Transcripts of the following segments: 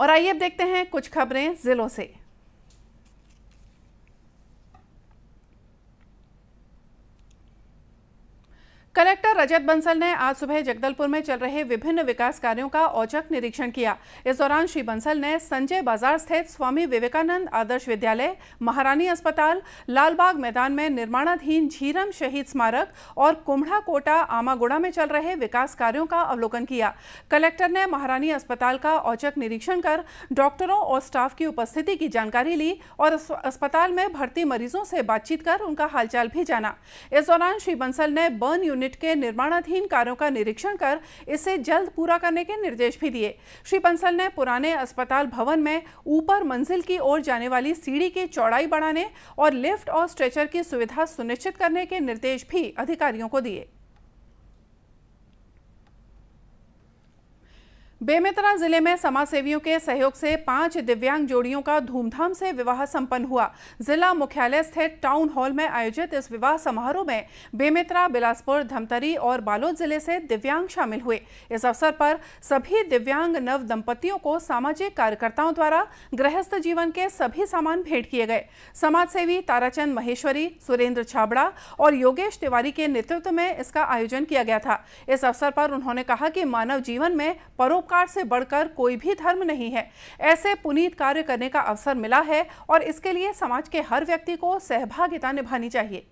और आइए अब देखते हैं कुछ खबरें ज़िलों से कलेक्टर रजत बंसल ने आज सुबह जगदलपुर में चल रहे विभिन्न विकास कार्यों का औचक निरीक्षण किया इस दौरान श्री बंसल ने संजय बाजार स्थित स्वामी विवेकानंद आदर्श विद्यालय महारानी अस्पताल लालबाग मैदान में निर्माणाधीन झीरम शहीद स्मारक और कुम्हड़ा कोटा आमागुड़ा में चल रहे विकास कार्यों का अवलोकन किया कलेक्टर ने महारानी अस्पताल का औचक निरीक्षण कर डॉक्टरों और स्टाफ की उपस्थिति की जानकारी ली और अस्पताल में भर्ती मरीजों से बातचीत कर उनका हालचाल भी जाना इस दौरान श्री बंसल ने बर्न यूनिट यूनिट के निर्माणाधीन कार्यों का निरीक्षण कर इसे जल्द पूरा करने के निर्देश भी दिए श्री बंसल ने पुराने अस्पताल भवन में ऊपर मंजिल की ओर जाने वाली सीढ़ी की चौड़ाई बढ़ाने और लिफ्ट और स्ट्रेचर की सुविधा सुनिश्चित करने के निर्देश भी अधिकारियों को दिए बेमेतरा जिले में समाज सेवियों के सहयोग से पांच दिव्यांग जोड़ियों का धूमधाम से विवाह संपन्न हुआ जिला मुख्यालय स्थित टाउन हॉल में आयोजित इस विवाह समारोह में बेमेतरा बिलासपुर धमतरी और बालोद जिले से दिव्यांग शामिल हुए इस अवसर पर सभी दिव्यांग नव दंपतियों को सामाजिक कार्यकर्ताओं द्वारा गृहस्थ जीवन के सभी सामान भेंट किए गए समाज सेवी ताराचंद महेश्वरी सुरेंद्र छाबड़ा और योगेश तिवारी के नेतृत्व में इसका आयोजन किया गया था इस अवसर पर उन्होंने कहा कि मानव जीवन में परोप सरोकार से बढ़कर कोई भी धर्म नहीं है ऐसे पुनीत कार्य करने का अवसर मिला है और इसके लिए समाज के हर व्यक्ति को सहभागिता निभानी चाहिए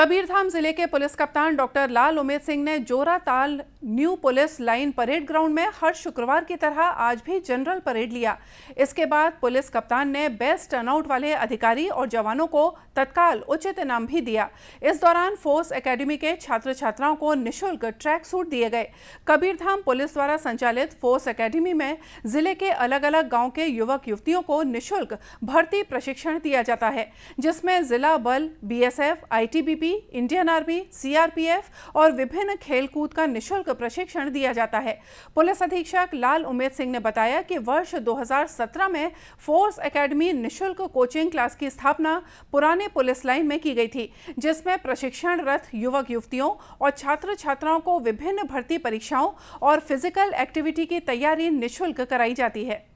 कबीरधाम जिले के पुलिस कप्तान डॉक्टर लाल उमेद सिंह ने जोरा ताल new police line parade ground में हर शुक्रवार की तरह आज भी जनरल परेड लिया इसके बाद पुलिस कप्तान ने बेस्ट टर्नआउट वाले अधिकारी और जवानों को तत्काल उचित इनाम भी दिया इस दौरान फोर्स एकेडमी के छात्र छात्राओं को निःशुल्क ट्रैक सूट दिए गए कबीरधाम पुलिस द्वारा संचालित फोर्स अकेडमी में जिले के अलग अलग गाँव के युवक युवतियों को निःशुल्क भर्ती प्रशिक्षण दिया जाता है जिसमें जिला बल B S F army Indian army CRPF और विभिन्न खेलकूद का निशुल्क प्रशिक्षण दिया जाता है पुलिस अधीक्षक लाल उमेद सिंह ने बताया कि वर्ष 2017 में फोर्स एकेडमी निशुल्क कोचिंग क्लास की स्थापना पुराने पुलिस लाइन में की गई थी जिसमें रथ युवक युवतियों और छात्र छात्राओं को विभिन्न भर्ती परीक्षाओं और फिजिकल एक्टिविटी की तैयारी निःशुल्क कराई जाती है